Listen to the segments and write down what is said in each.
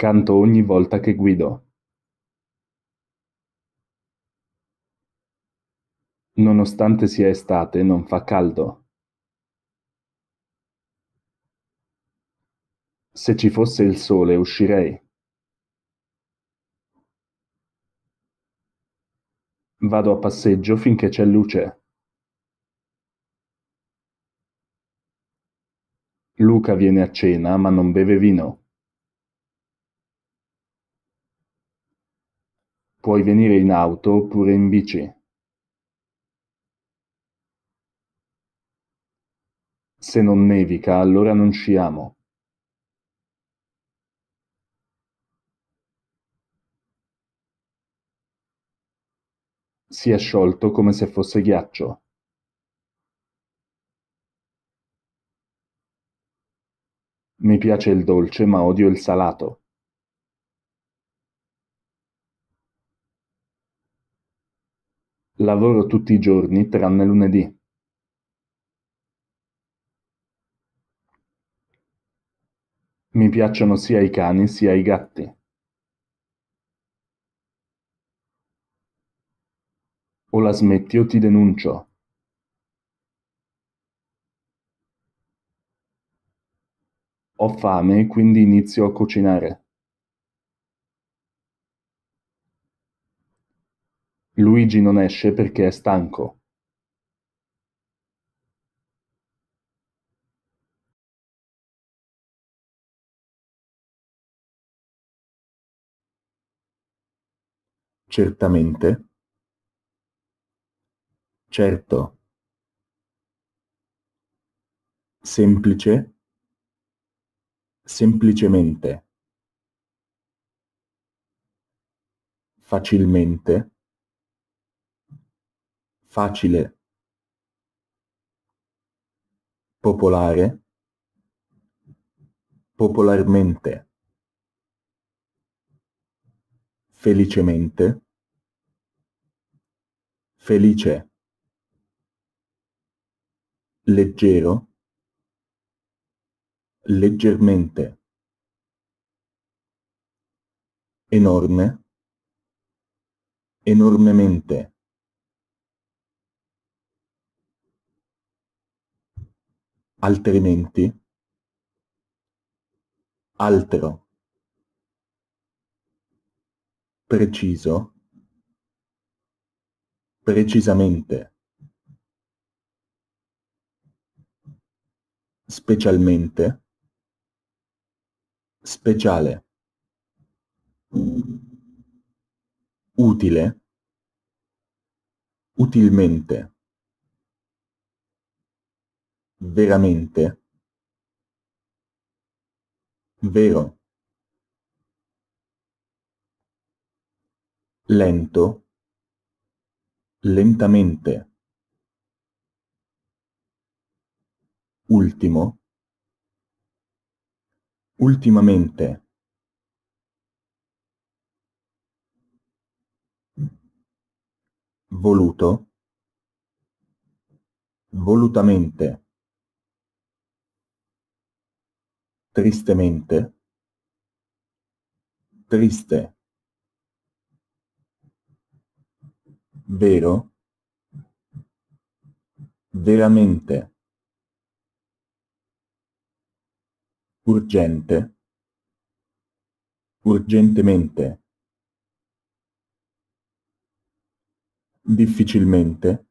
Canto ogni volta che guido. Nonostante sia estate, non fa caldo. Se ci fosse il sole uscirei. Vado a passeggio finché c'è luce. Luca viene a cena ma non beve vino. Puoi venire in auto oppure in bici. Se non nevica, allora non sciamo. Si è sciolto come se fosse ghiaccio. Mi piace il dolce, ma odio il salato. Lavoro tutti i giorni tranne lunedì. Mi piacciono sia i cani sia i gatti. O la smetti o ti denuncio. Ho fame e quindi inizio a cucinare. Luigi non esce perché è stanco. Certamente. Certo. Semplice. Semplicemente. Facilmente facile, popolare, popolarmente, felicemente, felice, leggero, leggermente, enorme, enormemente altrimenti, altro, preciso, precisamente, specialmente, speciale, utile, utilmente veramente, vero, lento, lentamente, ultimo, ultimamente, voluto, volutamente. tristemente, triste, vero, veramente, urgente, urgentemente, difficilmente,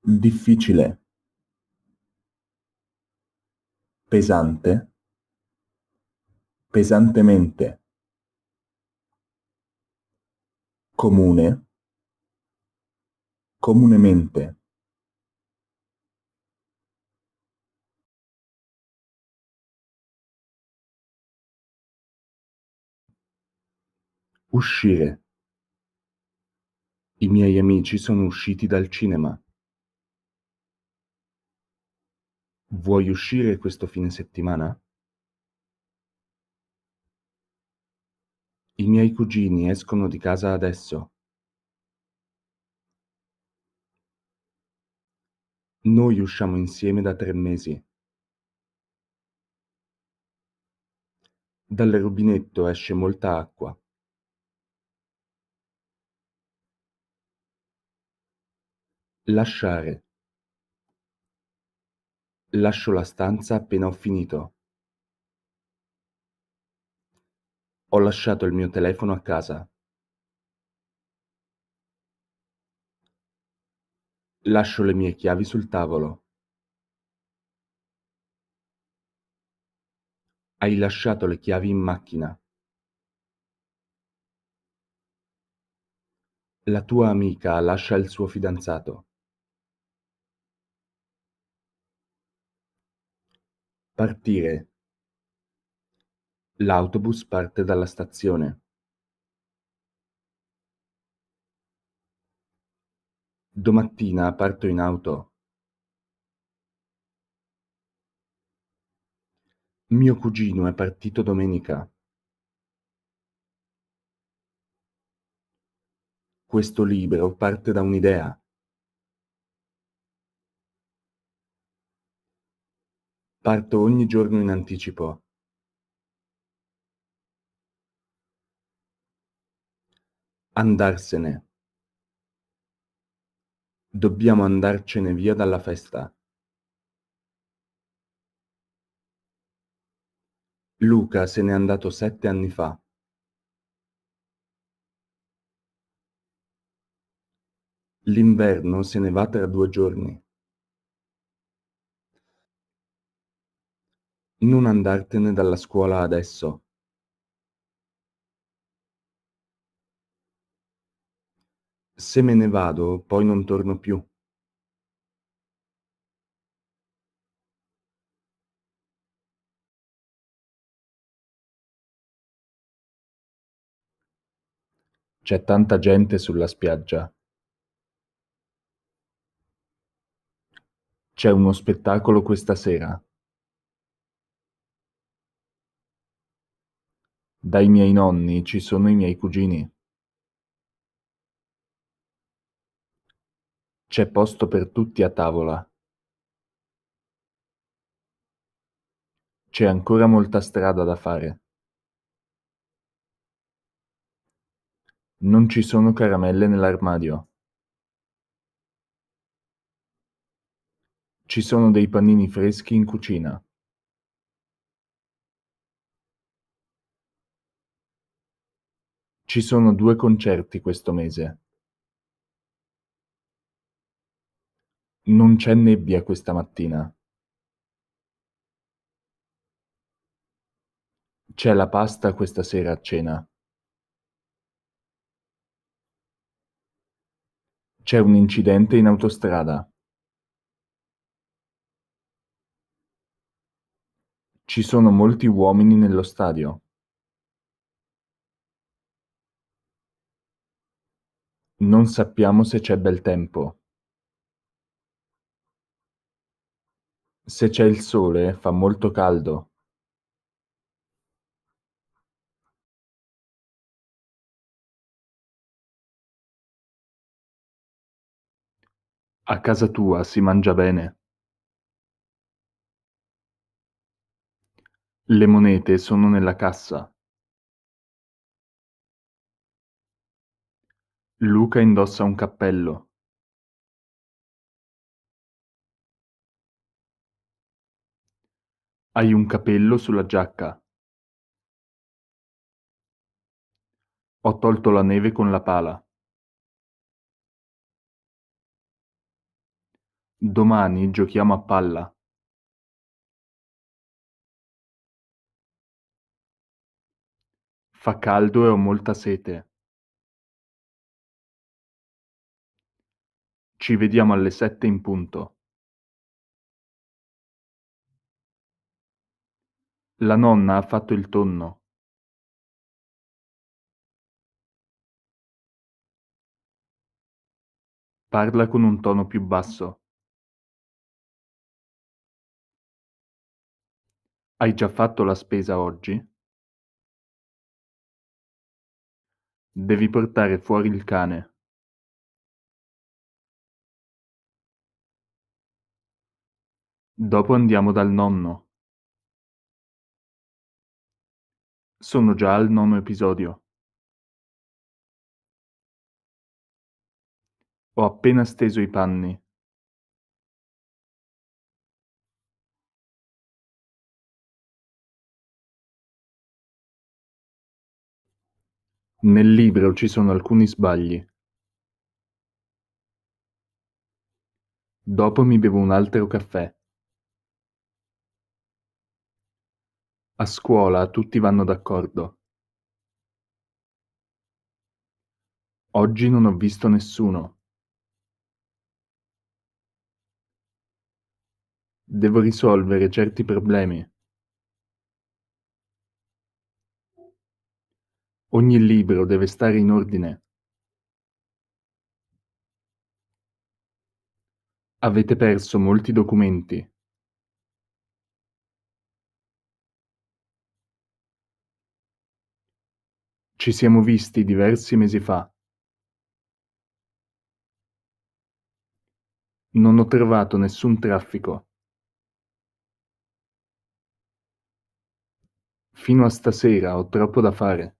difficile pesante, pesantemente, comune, comunemente. Uscire. I miei amici sono usciti dal cinema. Vuoi uscire questo fine settimana? I miei cugini escono di casa adesso. Noi usciamo insieme da tre mesi. Dal rubinetto esce molta acqua. Lasciare. Lascio la stanza appena ho finito. Ho lasciato il mio telefono a casa. Lascio le mie chiavi sul tavolo. Hai lasciato le chiavi in macchina. La tua amica lascia il suo fidanzato. Partire L'autobus parte dalla stazione. Domattina parto in auto. Mio cugino è partito domenica. Questo libro parte da un'idea. Parto ogni giorno in anticipo. Andarsene. Dobbiamo andarcene via dalla festa. Luca se n'è andato sette anni fa. L'inverno se ne va tra due giorni. Non andartene dalla scuola adesso. Se me ne vado, poi non torno più. C'è tanta gente sulla spiaggia. C'è uno spettacolo questa sera. Dai miei nonni ci sono i miei cugini. C'è posto per tutti a tavola. C'è ancora molta strada da fare. Non ci sono caramelle nell'armadio. Ci sono dei panini freschi in cucina. Ci sono due concerti questo mese. Non c'è nebbia questa mattina. C'è la pasta questa sera a cena. C'è un incidente in autostrada. Ci sono molti uomini nello stadio. Non sappiamo se c'è bel tempo. Se c'è il sole fa molto caldo. A casa tua si mangia bene. Le monete sono nella cassa. Luca indossa un cappello. Hai un capello sulla giacca. Ho tolto la neve con la pala. Domani giochiamo a palla. Fa caldo e ho molta sete. Ci vediamo alle sette in punto. La nonna ha fatto il tonno. Parla con un tono più basso. Hai già fatto la spesa oggi? Devi portare fuori il cane. Dopo andiamo dal nonno. Sono già al nono episodio. Ho appena steso i panni. Nel libro ci sono alcuni sbagli. Dopo mi bevo un altro caffè. A scuola tutti vanno d'accordo. Oggi non ho visto nessuno. Devo risolvere certi problemi. Ogni libro deve stare in ordine. Avete perso molti documenti. Ci siamo visti diversi mesi fa. Non ho trovato nessun traffico. Fino a stasera ho troppo da fare.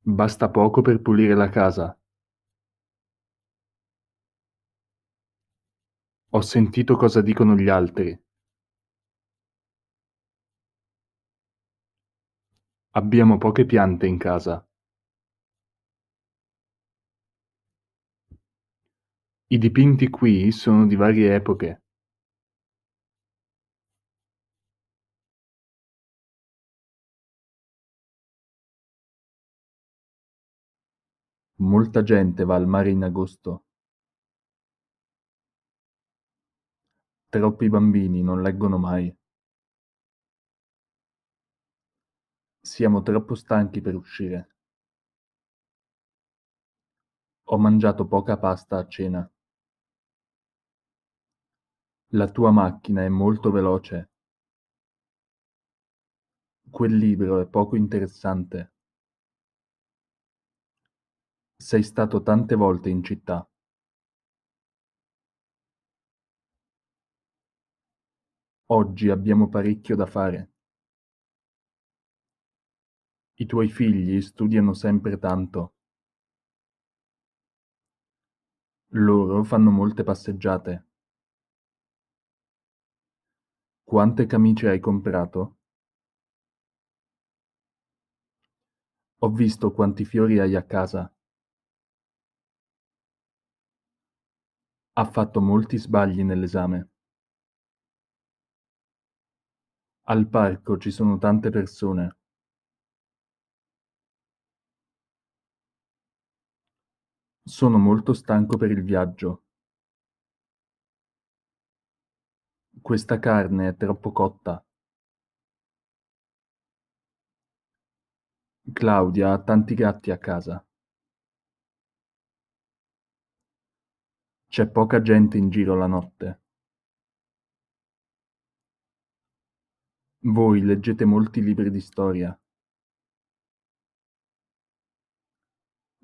Basta poco per pulire la casa. Ho sentito cosa dicono gli altri. Abbiamo poche piante in casa. I dipinti qui sono di varie epoche. Molta gente va al mare in agosto. Troppi bambini non leggono mai. Siamo troppo stanchi per uscire. Ho mangiato poca pasta a cena. La tua macchina è molto veloce. Quel libro è poco interessante. Sei stato tante volte in città. Oggi abbiamo parecchio da fare. I tuoi figli studiano sempre tanto. Loro fanno molte passeggiate. Quante camicie hai comprato? Ho visto quanti fiori hai a casa. Ha fatto molti sbagli nell'esame. Al parco ci sono tante persone. Sono molto stanco per il viaggio. Questa carne è troppo cotta. Claudia ha tanti gatti a casa. C'è poca gente in giro la notte. Voi leggete molti libri di storia.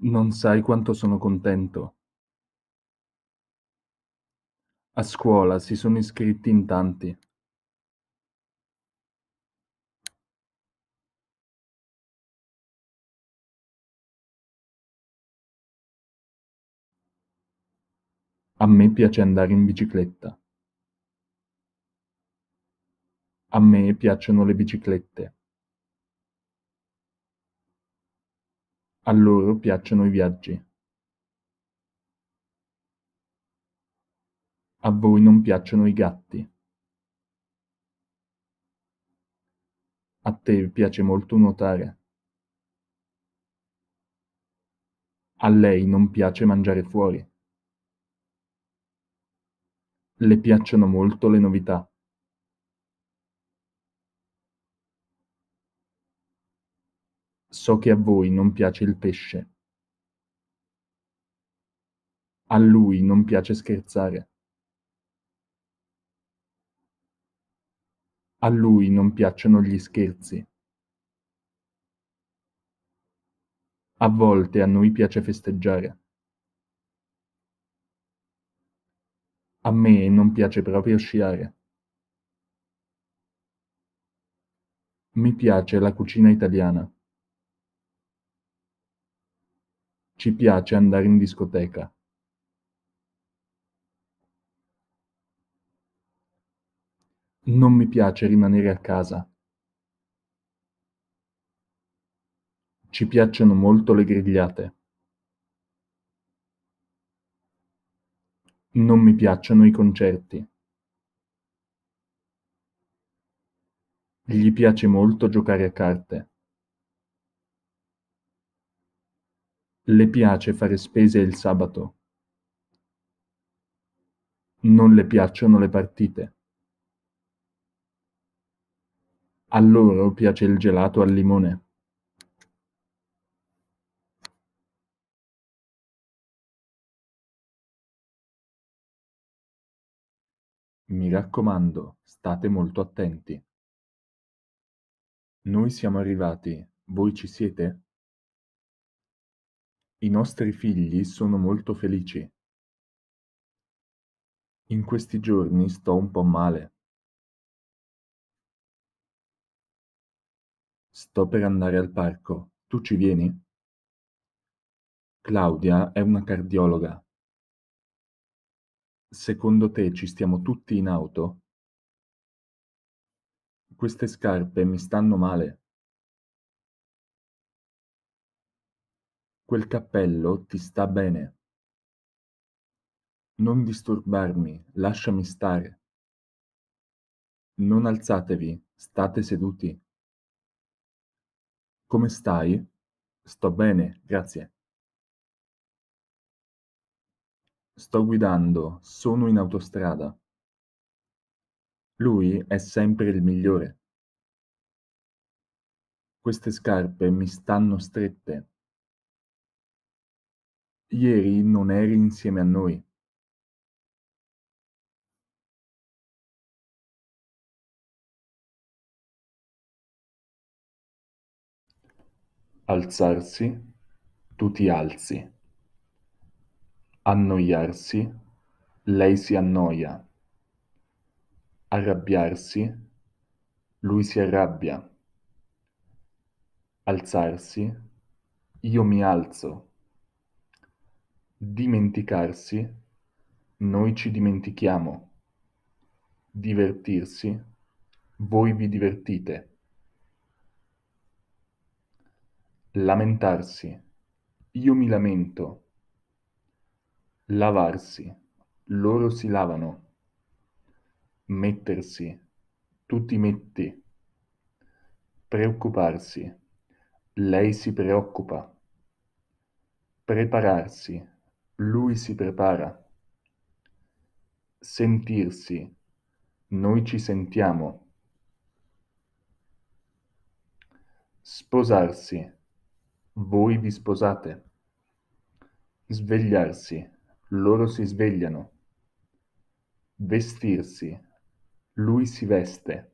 Non sai quanto sono contento. A scuola si sono iscritti in tanti. A me piace andare in bicicletta. A me piacciono le biciclette. A loro piacciono i viaggi. A voi non piacciono i gatti. A te piace molto nuotare. A lei non piace mangiare fuori. Le piacciono molto le novità. So che a voi non piace il pesce. A lui non piace scherzare. A lui non piacciono gli scherzi. A volte a noi piace festeggiare. A me non piace proprio sciare. Mi piace la cucina italiana. Ci piace andare in discoteca. Non mi piace rimanere a casa. Ci piacciono molto le grigliate. Non mi piacciono i concerti. Gli piace molto giocare a carte. Le piace fare spese il sabato. Non le piacciono le partite. A loro piace il gelato al limone. Mi raccomando, state molto attenti. Noi siamo arrivati, voi ci siete? I nostri figli sono molto felici. In questi giorni sto un po' male. Sto per andare al parco. Tu ci vieni? Claudia è una cardiologa. Secondo te ci stiamo tutti in auto? Queste scarpe mi stanno male. Quel cappello ti sta bene. Non disturbarmi, lasciami stare. Non alzatevi, state seduti. Come stai? Sto bene, grazie. Sto guidando, sono in autostrada. Lui è sempre il migliore. Queste scarpe mi stanno strette. Ieri non eri insieme a noi. Alzarsi, tu ti alzi. Annoiarsi, lei si annoia. Arrabbiarsi, lui si arrabbia. Alzarsi, io mi alzo. Dimenticarsi, noi ci dimentichiamo; divertirsi, voi vi divertite. Lamentarsi, io mi lamento. Lavarsi, loro si lavano. Mettersi, tu ti metti. Preoccuparsi, lei si preoccupa. Prepararsi, lui si prepara. Sentirsi. Noi ci sentiamo. Sposarsi. Voi vi sposate. Svegliarsi. Loro si svegliano. Vestirsi. Lui si veste.